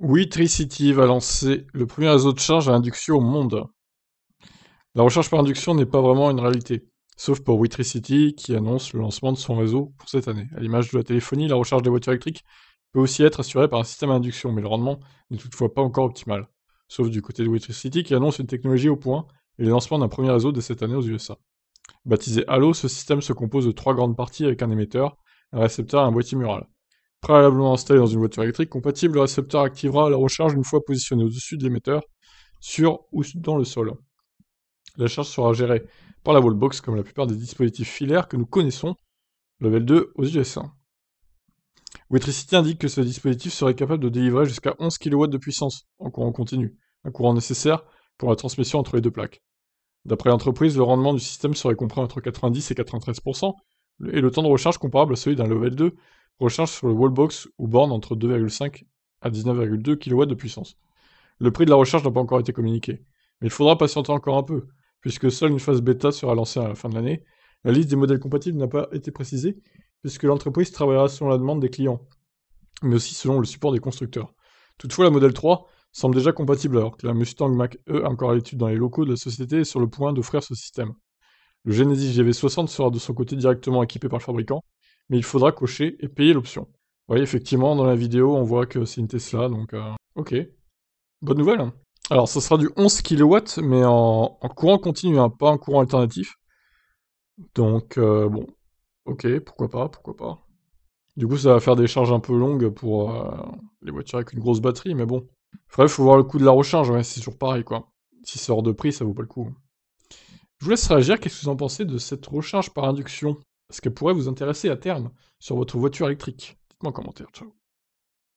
Oui, va lancer le premier réseau de charge à induction au monde. La recherche par induction n'est pas vraiment une réalité, sauf pour Witricity qui annonce le lancement de son réseau pour cette année. À l'image de la téléphonie, la recharge des voitures électriques peut aussi être assurée par un système à induction, mais le rendement n'est toutefois pas encore optimal, sauf du côté de Witricity qui annonce une technologie au point et le lancement d'un premier réseau dès cette année aux USA. Baptisé Halo, ce système se compose de trois grandes parties avec un émetteur, un récepteur et un boîtier mural préalablement installé dans une voiture électrique compatible, le récepteur activera la recharge une fois positionné au-dessus de l'émetteur, sur ou dans le sol. La charge sera gérée par la wallbox comme la plupart des dispositifs filaires que nous connaissons, level 2 aux USA. Wetricity indique que ce dispositif serait capable de délivrer jusqu'à 11 kW de puissance en courant continu, un courant nécessaire pour la transmission entre les deux plaques. D'après l'entreprise, le rendement du système serait compris entre 90 et 93 et le temps de recharge comparable à celui d'un level 2 Recharge sur le wallbox ou borne entre 2,5 à 19,2 kW de puissance. Le prix de la recharge n'a pas encore été communiqué, mais il faudra patienter encore un peu, puisque seule une phase bêta sera lancée à la fin de l'année. La liste des modèles compatibles n'a pas été précisée, puisque l'entreprise travaillera selon la demande des clients, mais aussi selon le support des constructeurs. Toutefois, la modèle 3 semble déjà compatible alors que la Mustang Mach-E, encore à l'étude dans les locaux de la société, est sur le point d'offrir ce système. Le Genesis GV60 sera de son côté directement équipé par le fabricant, mais il faudra cocher et payer l'option. voyez effectivement, dans la vidéo, on voit que c'est une Tesla, donc euh, ok. Bonne nouvelle. Hein. Alors, ça sera du 11 kW, mais en, courant continu, hein, pas en courant alternatif. Donc, euh, bon, ok, pourquoi pas, pourquoi pas. Du coup, ça va faire des charges un peu longues pour euh, les voitures avec une grosse batterie, mais bon. Bref, faut voir le coût de la recharge, c'est toujours pareil, quoi. Si c'est hors de prix, ça vaut pas le coup. Je vous laisse réagir, qu'est-ce que vous en pensez de cette recharge par induction ce que pourrait vous intéresser à terme sur votre voiture électrique. Dites-moi en commentaire, ciao.